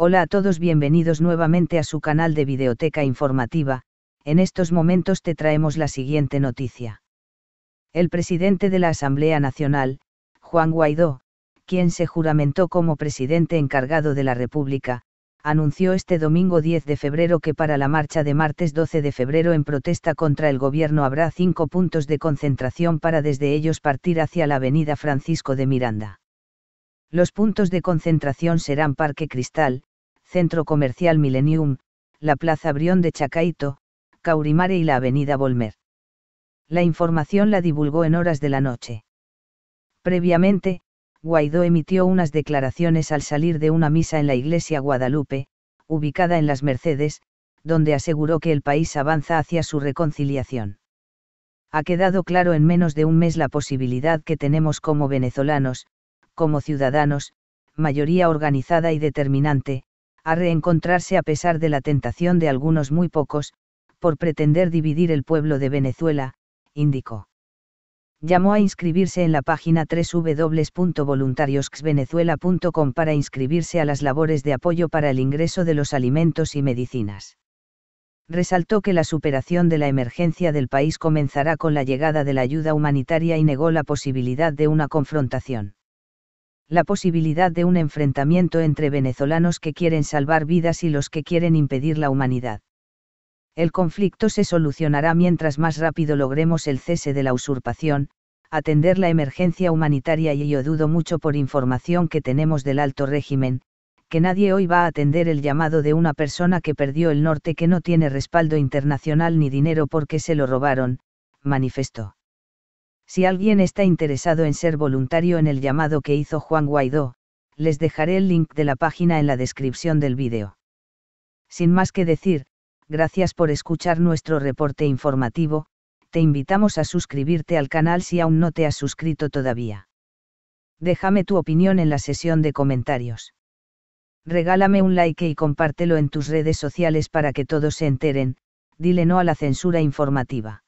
Hola a todos, bienvenidos nuevamente a su canal de Videoteca Informativa, en estos momentos te traemos la siguiente noticia. El presidente de la Asamblea Nacional, Juan Guaidó, quien se juramentó como presidente encargado de la República, anunció este domingo 10 de febrero que para la marcha de martes 12 de febrero en protesta contra el gobierno habrá cinco puntos de concentración para desde ellos partir hacia la avenida Francisco de Miranda. Los puntos de concentración serán Parque Cristal, Centro Comercial Millennium, la Plaza Brión de Chacaito, Caurimare y la Avenida Volmer. La información la divulgó en horas de la noche. Previamente, Guaidó emitió unas declaraciones al salir de una misa en la iglesia Guadalupe, ubicada en Las Mercedes, donde aseguró que el país avanza hacia su reconciliación. Ha quedado claro en menos de un mes la posibilidad que tenemos como venezolanos, como ciudadanos, mayoría organizada y determinante, a reencontrarse a pesar de la tentación de algunos muy pocos, por pretender dividir el pueblo de Venezuela, indicó. Llamó a inscribirse en la página www.voluntariosxvenezuela.com para inscribirse a las labores de apoyo para el ingreso de los alimentos y medicinas. Resaltó que la superación de la emergencia del país comenzará con la llegada de la ayuda humanitaria y negó la posibilidad de una confrontación la posibilidad de un enfrentamiento entre venezolanos que quieren salvar vidas y los que quieren impedir la humanidad. El conflicto se solucionará mientras más rápido logremos el cese de la usurpación, atender la emergencia humanitaria y yo dudo mucho por información que tenemos del alto régimen, que nadie hoy va a atender el llamado de una persona que perdió el norte que no tiene respaldo internacional ni dinero porque se lo robaron, manifestó. Si alguien está interesado en ser voluntario en el llamado que hizo Juan Guaidó, les dejaré el link de la página en la descripción del vídeo. Sin más que decir, gracias por escuchar nuestro reporte informativo, te invitamos a suscribirte al canal si aún no te has suscrito todavía. Déjame tu opinión en la sesión de comentarios. Regálame un like y compártelo en tus redes sociales para que todos se enteren, dile no a la censura informativa.